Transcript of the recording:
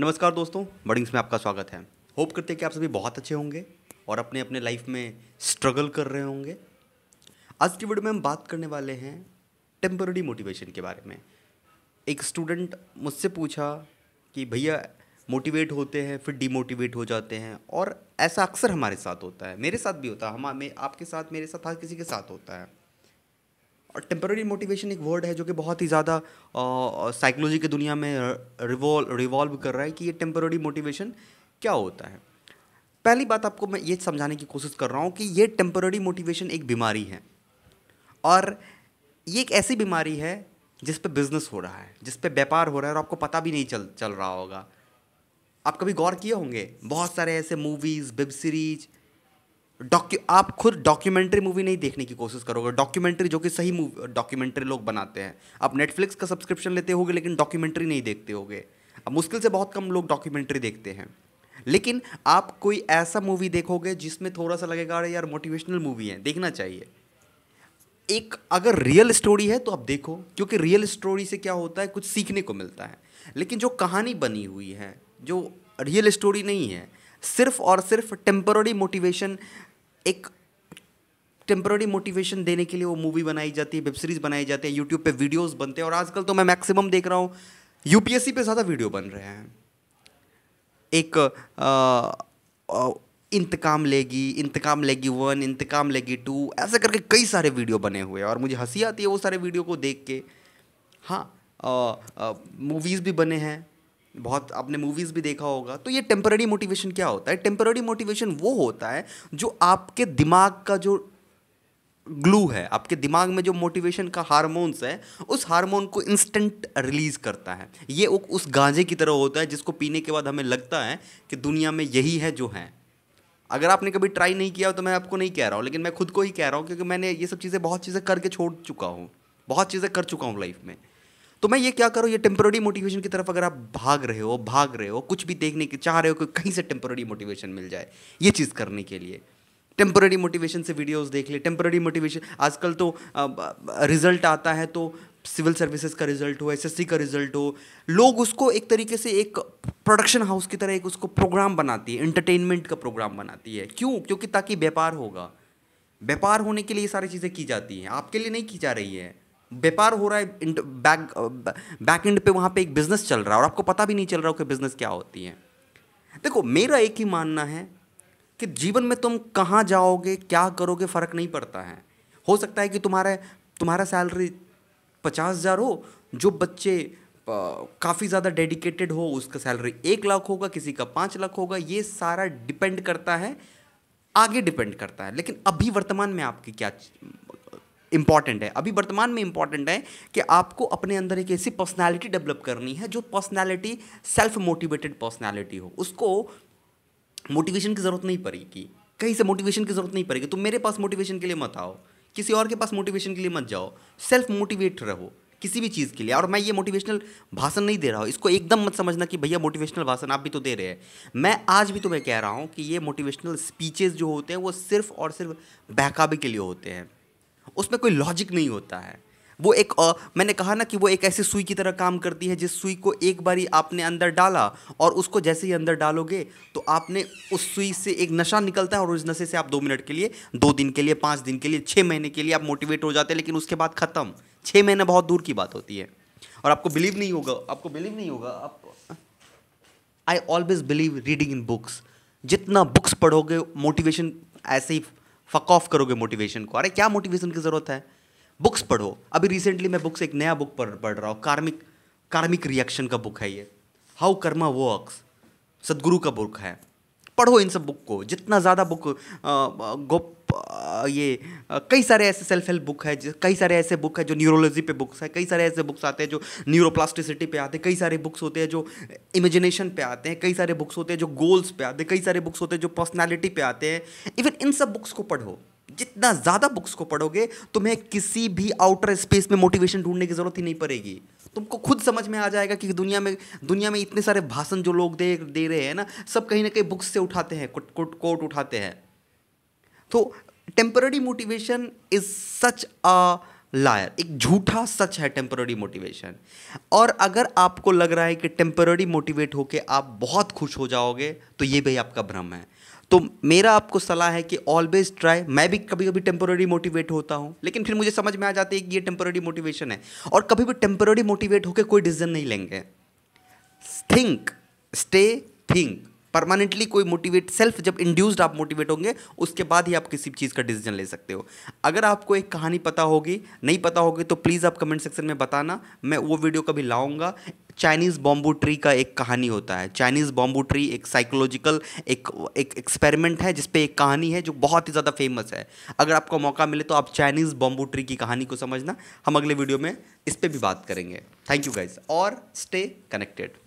नमस्कार दोस्तों बडिंग्स में आपका स्वागत है होप करते हैं कि आप सभी बहुत अच्छे होंगे और अपने अपने लाइफ में स्ट्रगल कर रहे होंगे आज की वीडियो में हम बात करने वाले हैं टेम्पररी मोटिवेशन के बारे में एक स्टूडेंट मुझसे पूछा कि भैया मोटिवेट होते हैं फिर डीमोटिवेट हो जाते हैं और ऐसा अक्सर हमारे साथ होता है मेरे साथ भी होता है हम आपके साथ मेरे साथ हर किसी के साथ होता है और टेम्पररी मोटिवेशन एक वर्ड है जो कि बहुत ही ज़्यादा साइकोलॉजी की दुनिया में रिवॉल्व रिवॉल्व कर रहा है कि ये टेम्पररी मोटिवेशन क्या होता है पहली बात आपको मैं ये समझाने की कोशिश कर रहा हूँ कि ये टेम्पररी मोटिवेशन एक बीमारी है और ये एक ऐसी बीमारी है जिस पे बिज़नेस हो रहा है जिस पे व्यापार हो रहा है और आपको पता भी नहीं चल चल रहा होगा आप कभी गौर किए होंगे बहुत सारे ऐसे मूवीज़ वेब सीरीज़ डॉक्यू आप खुद डॉक्यूमेंट्री मूवी नहीं देखने की कोशिश करोगे डॉक्यूमेंट्री जो कि सही मूवी डॉक्यूमेंट्री लोग बनाते हैं आप नेटफ्लिक्स का सब्सक्रिप्शन लेते होगे लेकिन डॉक्यूमेंट्री नहीं देखते होगे अब मुश्किल से बहुत कम लोग डॉक्यूमेंट्री देखते हैं लेकिन आप कोई ऐसा मूवी देखोगे जिसमें थोड़ा सा लगेगा अरे यार मोटिवेशनल मूवी है देखना चाहिए एक अगर रियल स्टोरी है तो आप देखो क्योंकि रियल स्टोरी से क्या होता है कुछ सीखने को मिलता है लेकिन जो कहानी बनी हुई है जो रियल स्टोरी नहीं है सिर्फ और सिर्फ टेम्पररी मोटिवेशन एक टेम्प्ररी मोटिवेशन देने के लिए वो मूवी बनाई जाती है वेब सीरीज़ बनाई जाती है यूट्यूब पे वीडियोस बनते हैं और आजकल तो मैं मैक्सिमम देख रहा हूँ यूपीएससी पे ज़्यादा वीडियो बन रहे हैं एक इंतकाम लेगी इंतकाम लेगी वन इंतकाम लेगी टू ऐसे करके कई सारे वीडियो बने हुए हैं और मुझे हंसी आती है वो सारे वीडियो को देख के हाँ मूवीज़ भी बने हैं बहुत आपने मूवीज़ भी देखा होगा तो ये टेम्पररी मोटिवेशन क्या होता है टेम्पररी मोटिवेशन वो होता है जो आपके दिमाग का जो ग्लू है आपके दिमाग में जो मोटिवेशन का हारमोन्स है उस हारमोन को इंस्टेंट रिलीज़ करता है ये उस गांजे की तरह होता है जिसको पीने के बाद हमें लगता है कि दुनिया में यही है जो है अगर आपने कभी ट्राई नहीं किया तो मैं आपको नहीं कह रहा हूँ लेकिन मैं खुद को ही कह रहा हूँ क्योंकि मैंने ये सब चीज़ें बहुत चीज़ें करके छोड़ चुका हूँ बहुत चीज़ें कर चुका हूँ लाइफ में तो मैं ये क्या करूँ ये टेम्प्रेरी मोटिवेशन की तरफ अगर आप भाग रहे हो भाग रहे हो कुछ भी देखने की चाह रहे हो कि कहीं से टेम्प्रेरी मोटिवेशन मिल जाए ये चीज़ करने के लिए टेम्प्रेरी मोटिवेशन से वीडियोस देख ले टेम्प्रेरी मोटिवेशन आजकल तो रिज़ल्ट आता है तो सिविल सर्विसेज का रिज़ल्ट हो एसएससी का रिज़ल्ट हो लोग उसको एक तरीके से एक प्रोडक्शन हाउस की तरह एक उसको प्रोग्राम बनाती है एंटरटेनमेंट का प्रोग्राम बनाती है क्यों क्योंकि ताकि व्यापार होगा व्यापार होने के लिए ये सारी चीज़ें की जाती हैं आपके लिए नहीं की जा रही है व्यापार हो रहा है बैक बैक एंड पे वहाँ पे एक बिज़नेस चल रहा है और आपको पता भी नहीं चल रहा हो कि बिज़नेस क्या होती है देखो मेरा एक ही मानना है कि जीवन में तुम कहाँ जाओगे क्या करोगे फ़र्क नहीं पड़ता है हो सकता है कि तुम्हारा तुम्हारा सैलरी पचास हज़ार हो जो बच्चे काफ़ी ज़्यादा डेडिकेटेड हो उसका सैलरी एक लाख होगा किसी का पाँच लाख होगा ये सारा डिपेंड करता है आगे डिपेंड करता है लेकिन अभी वर्तमान में आपकी क्या इंपॉर्टेंट है अभी वर्तमान में इंपॉर्टेंट है कि आपको अपने अंदर एक ऐसी पर्सनैलिटी डेवलप करनी है जो पर्सनैलिटी सेल्फ मोटिवेटेड पर्सनैलिटी हो उसको मोटिवेशन की ज़रूरत नहीं पड़ेगी कहीं से मोटिवेशन की ज़रूरत नहीं पड़ेगी तुम मेरे पास मोटिवेशन के लिए मत आओ किसी और के पास मोटिवेशन के लिए मत जाओ सेल्फ मोटिवेट रहो किसी भी चीज़ के लिए और मैं ये मोटिवेशनल भाषण नहीं दे रहा हूँ इसको एकदम मत समझना कि भैया मोटिवेशनल भाषण आप भी तो दे रहे हैं मैं आज भी तुम्हें तो कह रहा हूँ कि ये मोटिवेशनल स्पीचेज़ जो होते हैं वो सिर्फ़ और सिर्फ बहकावे के लिए होते हैं उसमें कोई लॉजिक नहीं होता है वो एक आ, मैंने कहा ना कि वो एक ऐसी सुई की तरह काम करती है जिस सुई को एक बारी आपने अंदर डाला और उसको जैसे ही अंदर डालोगे तो आपने उस सुई से एक नशा निकलता है और उस नशे से आप दो मिनट के लिए दो दिन के लिए पाँच दिन के लिए छः महीने के लिए आप मोटिवेट हो जाते हैं लेकिन उसके बाद ख़त्म छः महीने बहुत दूर की बात होती है और आपको बिलीव नहीं होगा आपको बिलीव नहीं होगा आप I always believe reading in books जितना बुक्स पढ़ोगे मोटिवेशन ऐसे ही फक ऑफ करोगे मोटिवेशन को अरे क्या मोटिवेशन की ज़रूरत है बुक्स पढ़ो अभी रिसेंटली मैं बुक्स एक नया बुक पढ़ पढ़ रहा हूँ कार्मिक कार्मिक रिएक्शन का बुक है ये हाउ कर्मा वर्क्स सदगुरु का बुक है पढ़ो इन सब बुक को जितना ज़्यादा बुक गोप ये कई सारे ऐसे सेल्फ हेल्प बुक है कई सारे ऐसे बुक है जो न्यूरोलॉजी पे बुक्स है कई सारे ऐसे बुक्स आते हैं जो न्यूरोप्लास्टिसिटी पे आते हैं कई सारे बुक्स होते हैं जो इमेजिनेशन पे आते हैं कई सारे बुक्स होते हैं जो गोल्स पे आते हैं कई सारे बुक्स होते हैं जो पर्सनैलिटी पे आते हैं इवन इन सब बुक्स को पढ़ो जितना ज़्यादा बुक्स को पढ़ोगे तुम्हें किसी भी आउटर स्पेस में मोटिवेशन ढूंढने की ज़रूरत ही नहीं पड़ेगी तुमको खुद समझ में आ जाएगा कि दुनिया में दुनिया में इतने सारे भाषण जो लोग दे दे रहे हैं ना सब कहीं ना कहीं बुक्स से उठाते हैं कोट कोट उठाते हैं तो temporary motivation is such a liar एक झूठा सच है टेम्पररी मोटिवेशन और अगर आपको लग रहा है कि टेम्पररी मोटिवेट होकर आप बहुत खुश हो जाओगे तो ये भी आपका भ्रम है तो मेरा आपको सलाह है कि ऑलवेज ट्राई मैं भी कभी कभी टेम्पररी मोटिवेट होता हूँ लेकिन फिर मुझे समझ में आ जाती है कि ये टेम्पररी मोटिवेशन है और कभी भी टेम्पररी मोटिवेट होकर कोई डिसीजन नहीं लेंगे थिंक स्टे थिंक परमानेंटली कोई मोटिवेट सेल्फ जब इंड्यूस्ड आप मोटिवेट होंगे उसके बाद ही आप किसी चीज़ का डिसीजन ले सकते हो अगर आपको एक कहानी पता होगी नहीं पता होगी तो प्लीज़ आप कमेंट सेक्शन में बताना मैं वो वीडियो कभी लाऊंगा चाइनीज़ बॉम्बू ट्री का एक कहानी होता है चाइनीज़ बॉम्बू ट्री एक साइकोलॉजिकल एक एक एक्सपेरिमेंट है जिसपे एक कहानी है जो बहुत ही ज़्यादा फेमस है अगर आपको मौका मिले तो आप चाइनीज़ बॉम्बू ट्री की कहानी को समझना हम अगले वीडियो में इस पर भी बात करेंगे थैंक यू गाइज और स्टे कनेक्टेड